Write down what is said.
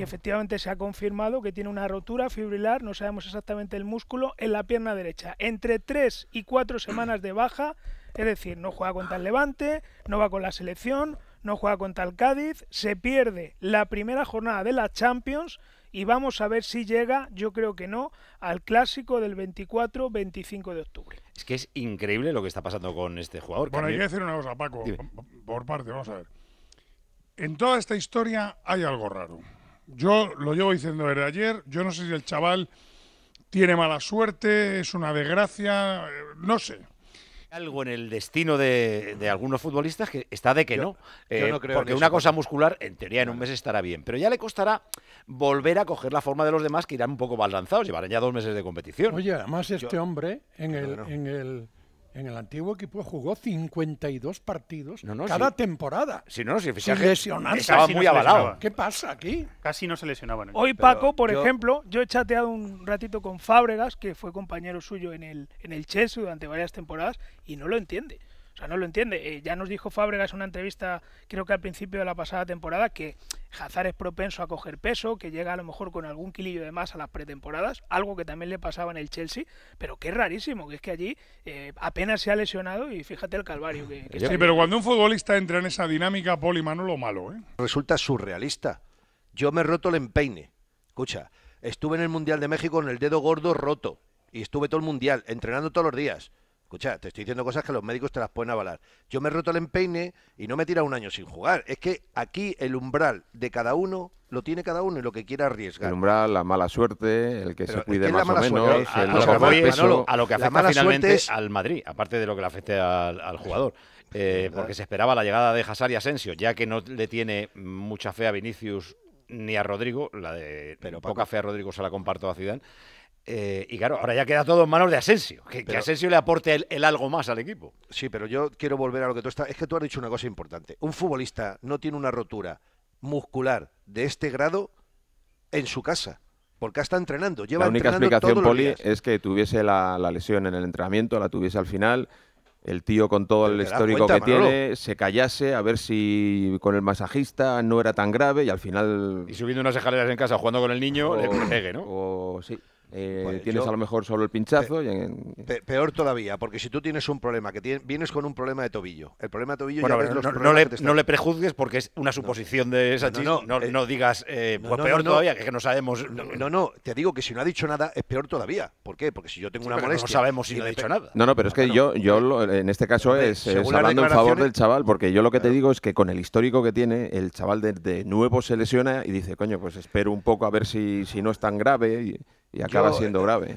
y efectivamente se ha confirmado que tiene una rotura fibrilar, no sabemos exactamente el músculo, en la pierna derecha. Entre tres y cuatro semanas de baja, es decir, no juega contra el Levante, no va con la selección, no juega contra el Cádiz, se pierde la primera jornada de la Champions y vamos a ver si llega, yo creo que no, al clásico del 24-25 de octubre. Es que es increíble lo que está pasando con este jugador. Bueno, hay que decir una cosa, Paco, por parte, vamos a ver. En toda esta historia hay algo raro. Yo lo llevo diciendo desde ayer, yo no sé si el chaval tiene mala suerte, es una desgracia, eh, no sé algo en el destino de, algunos futbolistas que está de que no. Eh, porque una cosa muscular, en teoría, en un mes estará bien. Pero ya le costará volver a coger la forma de los demás que irán un poco más lanzados. Llevarán ya dos meses de competición. Oye, además este hombre, en el en el antiguo equipo jugó 52 partidos no, cada temporada. Si no, si fichaje estaba muy avalado. ¿Qué pasa aquí? Casi no se lesionaban. Hoy Paco, por ejemplo, yo he chateado un ratito con Fábregas, que fue compañero suyo en el, en el Chelsea durante varias temporadas, y no lo entiende. O sea, no lo entiende. Eh, ya nos dijo Fábregas en una entrevista, creo que al principio de la pasada temporada, que Hazard es propenso a coger peso, que llega a lo mejor con algún kilillo de más a las pretemporadas, algo que también le pasaba en el Chelsea, pero que es rarísimo, que es que allí eh, apenas se ha lesionado y fíjate el calvario que, que Sí, pero cuando un futbolista entra en esa dinámica, Poli lo malo, ¿eh? Resulta surrealista. Yo me he roto el empeine. Escucha, estuve en el Mundial de México con el dedo gordo roto y estuve todo el Mundial, entrenando todos los días Escucha, te estoy diciendo cosas que los médicos te las pueden avalar. Yo me he roto el empeine y no me he tirado un año sin jugar. Es que aquí el umbral de cada uno lo tiene cada uno y lo que quiera arriesgar. El umbral, la mala suerte, el que se cuide más o menos, el lo a, lo que afecta finalmente al Madrid, aparte de lo que le afecte al, jugador. Eh, porque se esperaba la llegada de Hazard y Asensio, ya que no le tiene mucha fe a Vinicius ni a Rodrigo, la de Pero poca fe a Rodrigo se la comparto a Ciudad eh, y claro, ahora ya queda todo en manos de Asensio. Que, Asensio le aporte el, algo más al equipo. Sí, pero yo quiero volver a lo que tú estás. Es que tú has dicho una cosa importante. Un futbolista no tiene una rotura muscular de este grado en su casa. Porque está entrenando. Lleva la única explicación, Poli, es que tuviese la, lesión en el entrenamiento, la tuviese al final. El tío, con todo el histórico que tiene, se callase a ver si con el masajista no era tan grave y al final. Y subiendo unas escaleras en casa jugando con el niño, le pegue, ¿no? sí. Eh, pues tienes a lo mejor solo el pinchazo. y peor todavía, porque si tú tienes un problema, que vienes con un problema de tobillo, el problema de tobillo no, le, prejuzgues porque es una suposición de esa no, no, digas, pues peor todavía, que, no sabemos. No, no, te digo que si no ha dicho nada es peor todavía. ¿Por qué? Porque si yo tengo una molestia. No sabemos si no ha dicho nada. No, no, pero es que yo, yo en este caso es, hablando en favor del chaval, porque yo lo que te digo es que con el histórico que tiene, el chaval de, nuevo se lesiona y dice, coño, pues espero un poco a ver si, si no es tan grave y acaba siendo eh, grave.